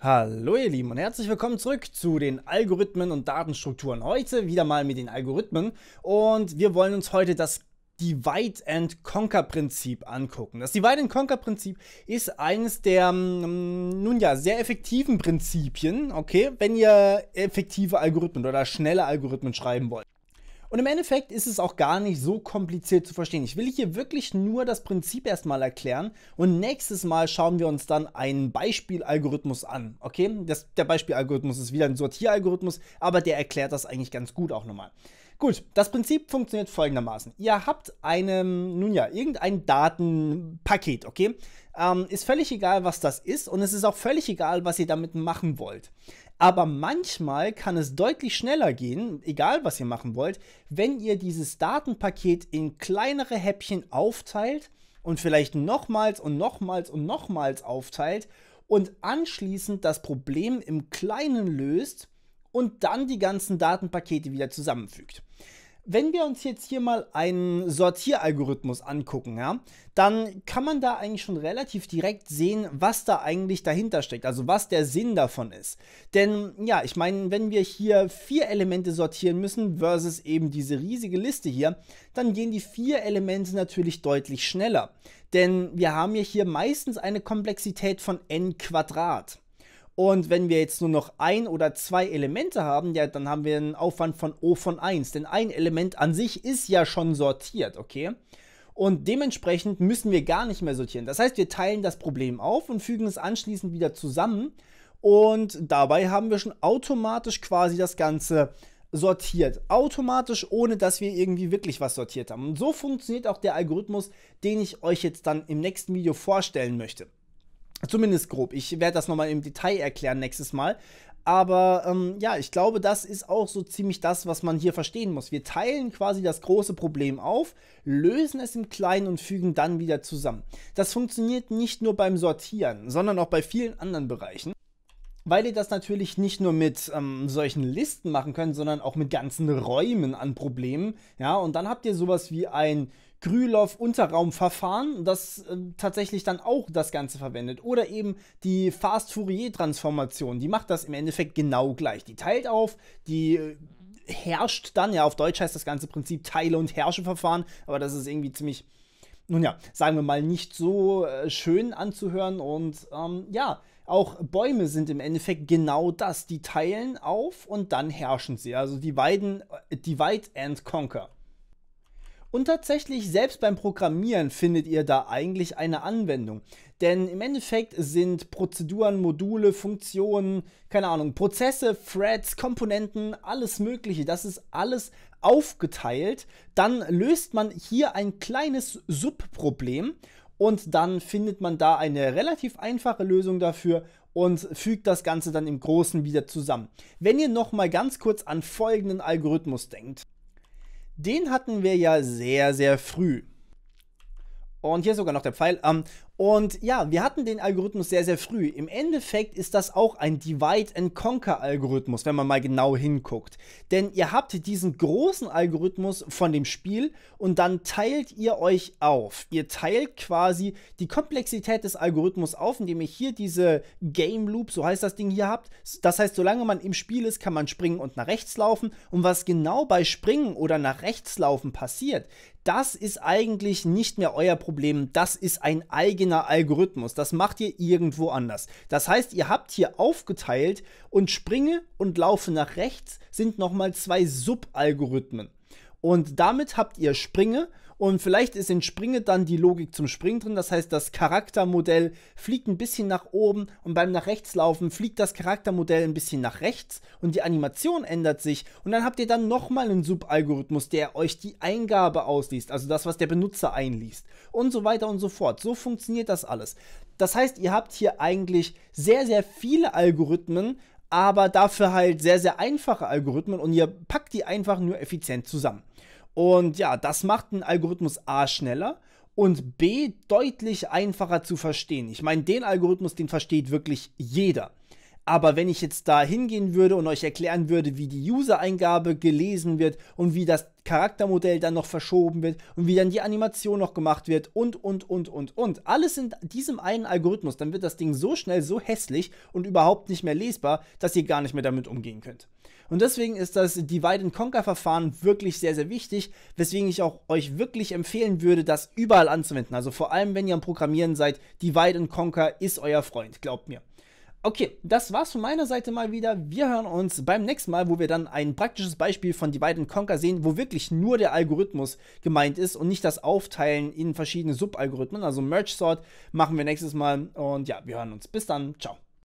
Hallo ihr Lieben und herzlich willkommen zurück zu den Algorithmen und Datenstrukturen. Heute wieder mal mit den Algorithmen und wir wollen uns heute das Divide and Conquer Prinzip angucken. Das Divide and Conquer Prinzip ist eines der mm, nun ja sehr effektiven Prinzipien, okay, wenn ihr effektive Algorithmen oder schnelle Algorithmen schreiben wollt. Und im Endeffekt ist es auch gar nicht so kompliziert zu verstehen. Ich will hier wirklich nur das Prinzip erstmal erklären und nächstes Mal schauen wir uns dann einen Beispielalgorithmus an. Okay, das, der Beispielalgorithmus ist wieder ein Sortieralgorithmus, aber der erklärt das eigentlich ganz gut auch nochmal. Gut, das Prinzip funktioniert folgendermaßen. Ihr habt einem, nun ja, irgendein Datenpaket, okay? Ähm, ist völlig egal, was das ist und es ist auch völlig egal, was ihr damit machen wollt. Aber manchmal kann es deutlich schneller gehen, egal was ihr machen wollt, wenn ihr dieses Datenpaket in kleinere Häppchen aufteilt und vielleicht nochmals und nochmals und nochmals aufteilt und anschließend das Problem im Kleinen löst und dann die ganzen Datenpakete wieder zusammenfügt wenn wir uns jetzt hier mal einen Sortieralgorithmus angucken, ja, dann kann man da eigentlich schon relativ direkt sehen, was da eigentlich dahinter steckt, also was der Sinn davon ist. Denn ja, ich meine, wenn wir hier vier Elemente sortieren müssen versus eben diese riesige Liste hier, dann gehen die vier Elemente natürlich deutlich schneller. Denn wir haben ja hier meistens eine Komplexität von n Quadrat. Und wenn wir jetzt nur noch ein oder zwei Elemente haben, ja, dann haben wir einen Aufwand von O von 1. Denn ein Element an sich ist ja schon sortiert, okay? Und dementsprechend müssen wir gar nicht mehr sortieren. Das heißt, wir teilen das Problem auf und fügen es anschließend wieder zusammen. Und dabei haben wir schon automatisch quasi das Ganze sortiert. Automatisch, ohne dass wir irgendwie wirklich was sortiert haben. Und so funktioniert auch der Algorithmus, den ich euch jetzt dann im nächsten Video vorstellen möchte. Zumindest grob. Ich werde das nochmal im Detail erklären nächstes Mal. Aber ähm, ja, ich glaube, das ist auch so ziemlich das, was man hier verstehen muss. Wir teilen quasi das große Problem auf, lösen es im Kleinen und fügen dann wieder zusammen. Das funktioniert nicht nur beim Sortieren, sondern auch bei vielen anderen Bereichen. Weil ihr das natürlich nicht nur mit ähm, solchen Listen machen könnt, sondern auch mit ganzen Räumen an Problemen. Ja, und dann habt ihr sowas wie ein Krylov-Unterraumverfahren, das äh, tatsächlich dann auch das Ganze verwendet. Oder eben die Fast-Fourier-Transformation, die macht das im Endeffekt genau gleich. Die teilt auf, die äh, herrscht dann, ja, auf Deutsch heißt das ganze Prinzip Teile- und Herrscheverfahren, aber das ist irgendwie ziemlich, nun ja, sagen wir mal, nicht so äh, schön anzuhören und ähm, ja, auch Bäume sind im Endeffekt genau das. Die teilen auf und dann herrschen sie. Also die beiden äh, Divide and Conquer. Und tatsächlich, selbst beim Programmieren findet ihr da eigentlich eine Anwendung. Denn im Endeffekt sind Prozeduren, Module, Funktionen, keine Ahnung, Prozesse, Threads, Komponenten, alles Mögliche. Das ist alles aufgeteilt. Dann löst man hier ein kleines Subproblem und dann findet man da eine relativ einfache Lösung dafür und fügt das Ganze dann im Großen wieder zusammen. Wenn ihr nochmal ganz kurz an folgenden Algorithmus denkt. Den hatten wir ja sehr, sehr früh. Und hier sogar noch der Pfeil. Ähm, und ja, wir hatten den Algorithmus sehr, sehr früh. Im Endeffekt ist das auch ein Divide and Conquer Algorithmus, wenn man mal genau hinguckt. Denn ihr habt diesen großen Algorithmus von dem Spiel und dann teilt ihr euch auf. Ihr teilt quasi die Komplexität des Algorithmus auf, indem ihr hier diese Game Loop, so heißt das Ding hier habt. Das heißt, solange man im Spiel ist, kann man springen und nach rechts laufen. Und was genau bei Springen oder nach rechts laufen passiert, das ist eigentlich nicht mehr euer Problem. Das ist ein eigener Algorithmus. Das macht ihr irgendwo anders. Das heißt, ihr habt hier aufgeteilt und Springe und Laufe nach rechts sind nochmal zwei Subalgorithmen. Und damit habt ihr Springe und vielleicht ist in Springe dann die Logik zum Springen drin. Das heißt, das Charaktermodell fliegt ein bisschen nach oben und beim nach rechts laufen fliegt das Charaktermodell ein bisschen nach rechts und die Animation ändert sich. Und dann habt ihr dann nochmal einen Subalgorithmus, der euch die Eingabe ausliest, also das, was der Benutzer einliest und so weiter und so fort. So funktioniert das alles. Das heißt, ihr habt hier eigentlich sehr, sehr viele Algorithmen, aber dafür halt sehr, sehr einfache Algorithmen und ihr packt die einfach nur effizient zusammen. Und ja, das macht einen Algorithmus A schneller und B deutlich einfacher zu verstehen. Ich meine, den Algorithmus, den versteht wirklich jeder. Aber wenn ich jetzt da hingehen würde und euch erklären würde, wie die User-Eingabe gelesen wird und wie das Charaktermodell dann noch verschoben wird und wie dann die Animation noch gemacht wird und, und, und, und, und. Alles in diesem einen Algorithmus, dann wird das Ding so schnell, so hässlich und überhaupt nicht mehr lesbar, dass ihr gar nicht mehr damit umgehen könnt. Und deswegen ist das Divide and Conquer Verfahren wirklich sehr, sehr wichtig, weswegen ich auch euch wirklich empfehlen würde, das überall anzuwenden. Also vor allem, wenn ihr am Programmieren seid, Divide and Conquer ist euer Freund, glaubt mir. Okay, das war's von meiner Seite mal wieder. Wir hören uns beim nächsten Mal, wo wir dann ein praktisches Beispiel von Divide beiden Conker sehen, wo wirklich nur der Algorithmus gemeint ist und nicht das Aufteilen in verschiedene Subalgorithmen. Also Merge Sort machen wir nächstes Mal und ja, wir hören uns. Bis dann. Ciao.